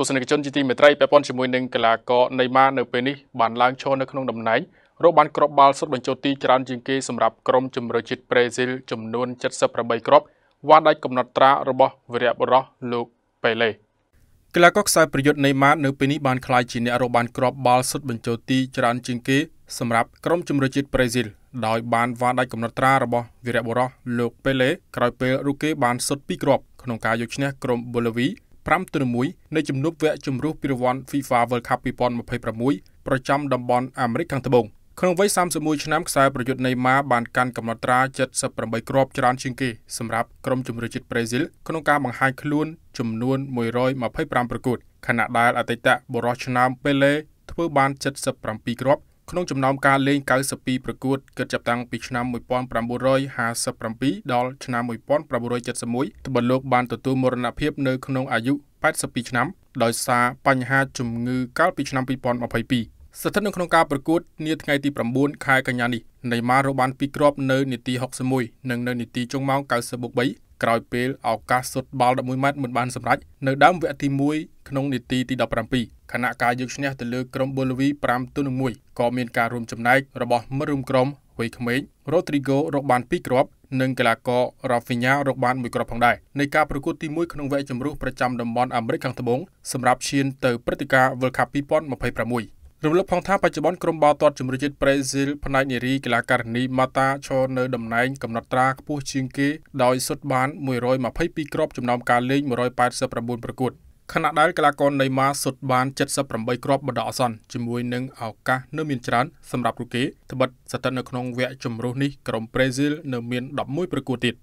ទស្សនិកជនជាទីមេត្រីពាក់ព័ន្ធជាមួយនឹងកីឡាករណេម៉ានៅពេលនេះបានឡើងឈរនៅក្នុងតំណែងរកបានគ្រាប់បាល់សុទ្ធបញ្ចូលទីច្រើនជាងគេសម្រាប់ក្រុមជម្រើសជាតិប្រេស៊ីលចំនួន78គ្រាប់វ៉ាដាច់កំណត់ត្រារបស់វីរបុរសលោកប៉េឡេកីឡាករខ្សែប្រយុទ្ធណេម៉ានៅពេលនេះបានក្លាយជាអ្នករកបានគ្រាប់បាល់សុទ្ធបញ្ចូលទីច្រើនជាងគេសម្រាប់ក្រុមជម្រើសជាតិប្រេស៊ីលដោយ បានវ៉ាដាច់កំណត់ត្រារបស់វីរបុរសលោកប៉េឡេក្រោយពេលរូគេបាន សុទ្ធ2គ្រាប់ក្នុងការយកឈ្នះក្រុមបូឡាវី5ទៅ1នៃជំនួបវគ្គជម្រុះពីរង្វាន់ FIFA World Cup 2026ប្រចាំតំបន់អាមេរិកខាងត្បូងក្នុងវ័យ31ឆ្នាំខ្សែប្រយុទ្ធណេម៉ាបានកាន់កំណត់ត្រា78គ្រាប់ច្រើនជាងគេសម្រាប់ក្រុមជម្រើសជាតិប្រេស៊ីលក្នុងការបង្ហាញខ្លួនចំនួន125ប្រកួតខណៈដែល អតីតបុរសឆ្នាំពេលេធ្វើបាន77គ្រាប់ក្នុងចំណោមការលេង92ប្រកួតគិតចាប់តាំងពីឆ្នាំ1957ដល់ឆ្នាំ1971ត្បិតលោកបានទទួលមរណភាពនៅក្នុងអាយុ82ឆ្នាំដោយសារបញ្ហាជំងឺកាលពីឆ្នាំ2022ស្ថិតនៅក្នុងការប្រកួត នាថ្ងៃទី9ខែកញ្ញានេះនៃម៉ារបានពីរគ្រាប់នៅនាទី61និងនៅនាទីចុងម៉ោង93ក្រោយពេលឱកាសសុទ្ធបាល់11ម៉ែត្រមិនបានសម្រេចនៅដើមវគ្គទី1ក្នុងនាទីទី17ខណៈការយកឈ្នះទៅលើក្រុមបូលីវី5ទៅ1ក៏មានការរួមចំណែករបស់មិត្តរួមក្រុមវ័យក្មេងរ៉ូទ្រីហ្គោរកបាន2គ្រាប់ និងកីឡាកររ៉ាហ្វីញ៉ារកបាន1គ្រាប់ផងដែរនៃការប្រកួតទី1ក្នុងវគ្គជម្រុះប្រចាំតំបន់អាមេរិកខាងត្បូងសម្រាប់ឈានទៅព្រឹត្តិការណ៍ World Cup 2026រំលឹកផងថាបច្ចុប្បន្នក្រុមបាល់ទាត់ជម្រើសជាតិប្រេស៊ីលផ្នែកនារីកីឡាការិនីម៉ាតាឈរនៅតំណែងកំណត់ត្រាខ្ពស់ជាងគេដោយសុទ្ធបាន122គ្រាប់ចំណោមការលេង189ប្រកួតខណៈដែលកីឡាករណេម៉ាសុទ្ធបាន78គ្រាប់បណ្ដោះអាសន្នជាមួយនឹងឱកាសនៅមានច្រើនសម្រាប់ពួកគេត្បិតស្ថិតនៅក្នុងវគ្គជម្រុះនេះក្រុមប្រេស៊ីលនៅមាន11ប្រកួតទៀត។